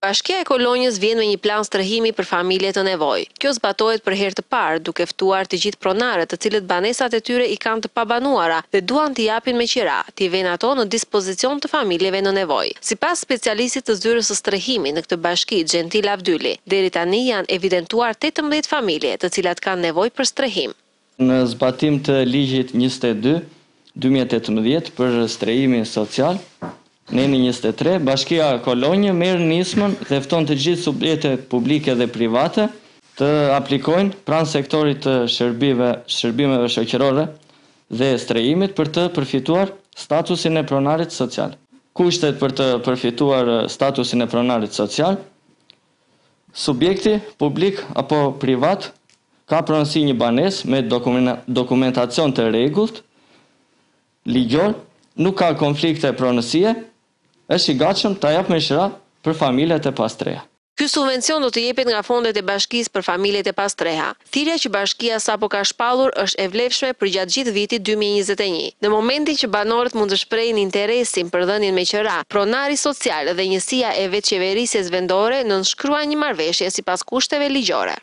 Bashkia e Kolonjës vjen me një plan strehimi për familje të nevoj. Kjo zbatojt për her të parë, duke ftuar të gjithë pronarët të cilët banesat e tyre i kanë të pabanuara dhe duan të japin me qira, të i ven ato në dispozicion të familjeve në nevoj. Si pas specialisit të zyrës së strehimi në këtë bashki, Gentil Avdyli, deri tani janë evidentuar 18 familje të cilat kanë nevoj për strehim. Në zbatim të ligjit 22, 2018 për strehimin social, Neni 23, bashkia kolonje merë nismën dhe fton të gjithë subjete publike dhe private të aplikojnë pranë sektorit të shërbive, shërbimeve shëkjerore dhe strejimit për të përfituar statusin e pronarit social. Kushtet për të përfituar statusin e pronarit social? Subjekti publik apo privat ka pronësi një banes me dokumentacion të regullt, ligjor, nuk ka konflikte pronësie, është i gatshëm ta jap mëshira për familjet e pastreja. Ky subvencion do të jepet nga fondet e bashkisë për familjet e pastreha. Thirrja që bashkia sapo ka shpallur është e vlefshme për gjatë gjithë vitit 2021. Në momentin që banorët mund të shprehin interesin për dhënien me qira, pronari social dhe njësia e vetëqeverisjes vendore nënshkruan një marrëveshje sipas kushteve ligjore.